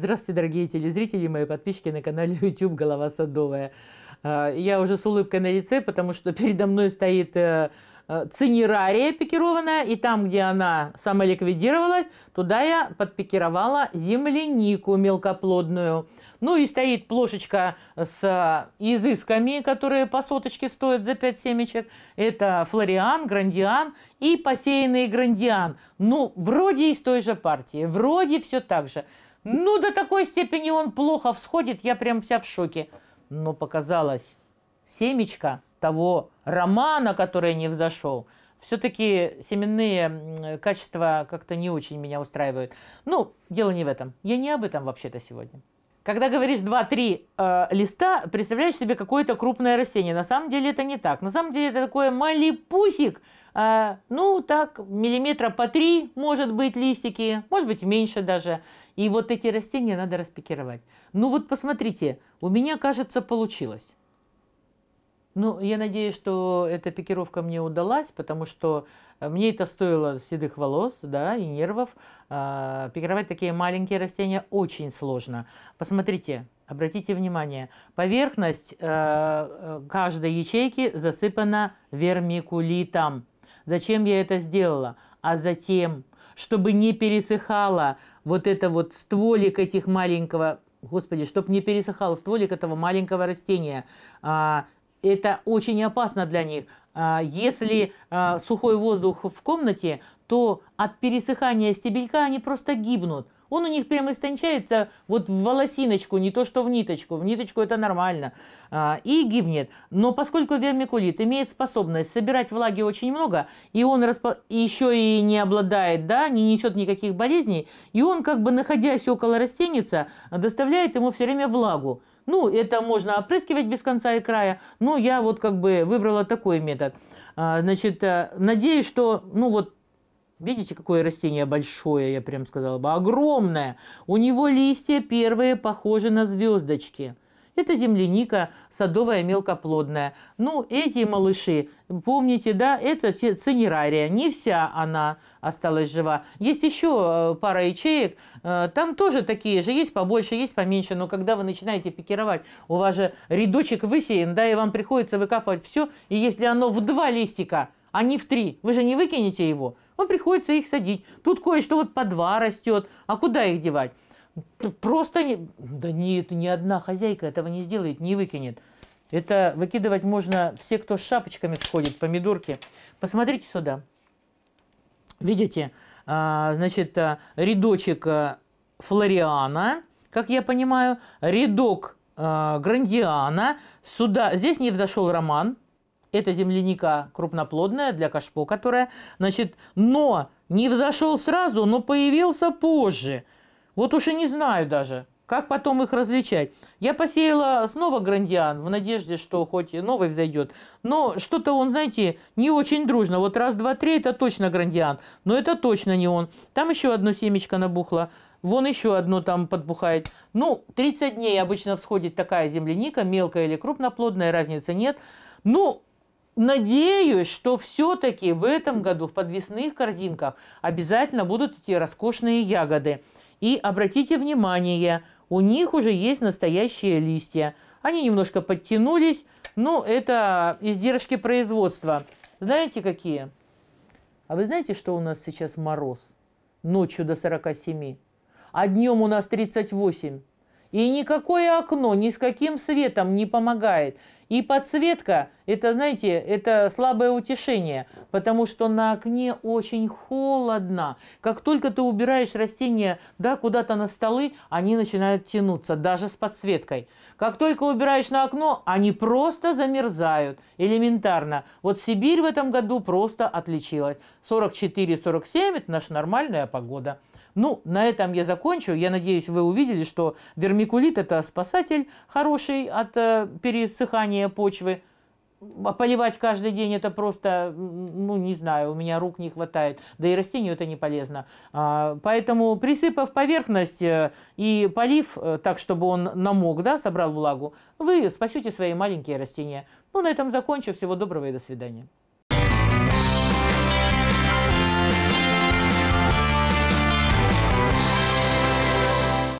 Здравствуйте, дорогие телезрители и мои подписчики на канале YouTube «Голова садовая». А, я уже с улыбкой на лице, потому что передо мной стоит э, э, цинерария пикированная, и там, где она самоликвидировалась, туда я подпикировала землянику мелкоплодную. Ну и стоит плошечка с э, изысками, которые по соточке стоят за 5 семечек. Это флориан, грандиан и посеянный грандиан. Ну, вроде из той же партии, вроде все так же. Ну, до такой степени он плохо всходит, я прям вся в шоке. Но показалось, семечко того романа, который не взошел, все-таки семенные качества как-то не очень меня устраивают. Ну, дело не в этом. Я не об этом вообще-то сегодня. Когда говоришь 2-3 э, листа, представляешь себе какое-то крупное растение. На самом деле это не так. На самом деле это такой малипусик. Э, ну, так, миллиметра по 3, может быть, листики. Может быть, меньше даже. И вот эти растения надо распикировать. Ну, вот посмотрите, у меня, кажется, получилось. Ну, я надеюсь, что эта пикировка мне удалась, потому что э, мне это стоило седых волос, да, и нервов. А, пикировать такие маленькие растения очень сложно. Посмотрите, обратите внимание, поверхность э, э, каждой ячейки засыпана вермикулитом. Зачем я это сделала? А затем, чтобы не пересыхала вот это вот стволик этих маленького Господи, чтобы не пересыхал стволик этого маленького растения. А, это очень опасно для них. А, если а, сухой воздух в комнате, то от пересыхания стебелька они просто гибнут. Он у них прямо истончается вот в волосиночку, не то что в ниточку. В ниточку это нормально. А, и гибнет. Но поскольку вермикулит имеет способность собирать влаги очень много, и он распо... еще и не обладает, да, не несет никаких болезней, и он как бы находясь около растеница, доставляет ему все время влагу. Ну, это можно опрыскивать без конца и края, но я вот как бы выбрала такой метод. А, значит, э, надеюсь, что, ну вот, Видите, какое растение большое, я прям сказала бы, огромное. У него листья первые похожи на звездочки. Это земляника садовая мелкоплодная. Ну, эти малыши, помните, да, это цинерария. Не вся она осталась жива. Есть еще э, пара ячеек. Э, там тоже такие же. Есть побольше, есть поменьше. Но когда вы начинаете пикировать, у вас же рядочек высеян, да, и вам приходится выкапывать все. И если оно в два листика, а не в три. Вы же не выкинете его. Вам приходится их садить. Тут кое-что вот по два растет. А куда их девать? Ну, просто не... Да нет, ни одна хозяйка этого не сделает, не выкинет. Это выкидывать можно все, кто с шапочками сходит, помидорки. Посмотрите сюда. Видите, а, значит, а, рядочек а, флориана, как я понимаю, рядок грандиана. Сюда, здесь не взошел роман. Это земляника крупноплодная для кашпо, которая, значит, но не взошел сразу, но появился позже – вот уж и не знаю даже, как потом их различать. Я посеяла снова грандиан в надежде, что хоть новый взойдет. Но что-то он, знаете, не очень дружно. Вот раз, два, три, это точно грандиан. Но это точно не он. Там еще одно семечко набухло. Вон еще одно там подбухает. Ну, 30 дней обычно всходит такая земляника, мелкая или крупноплодная, разницы нет. Ну, надеюсь, что все-таки в этом году в подвесных корзинках обязательно будут эти роскошные ягоды. И обратите внимание, у них уже есть настоящие листья. Они немножко подтянулись, но это издержки производства. Знаете какие? А вы знаете, что у нас сейчас мороз? Ночью до 47, а днем у нас 38. И никакое окно ни с каким светом не помогает. И подсветка, это, знаете, это слабое утешение, потому что на окне очень холодно. Как только ты убираешь растения да, куда-то на столы, они начинают тянуться, даже с подсветкой. Как только убираешь на окно, они просто замерзают, элементарно. Вот Сибирь в этом году просто отличилась. 44-47 – это наша нормальная погода. Ну, на этом я закончу. Я надеюсь, вы увидели, что вермикулит – это спасатель хороший от э, пересыхания почвы. А поливать каждый день это просто, ну не знаю, у меня рук не хватает, да и растению это не полезно. А, поэтому присыпав поверхность э, и полив э, так, чтобы он намок, да, собрал влагу, вы спасете свои маленькие растения. Ну на этом закончу, всего доброго и до свидания.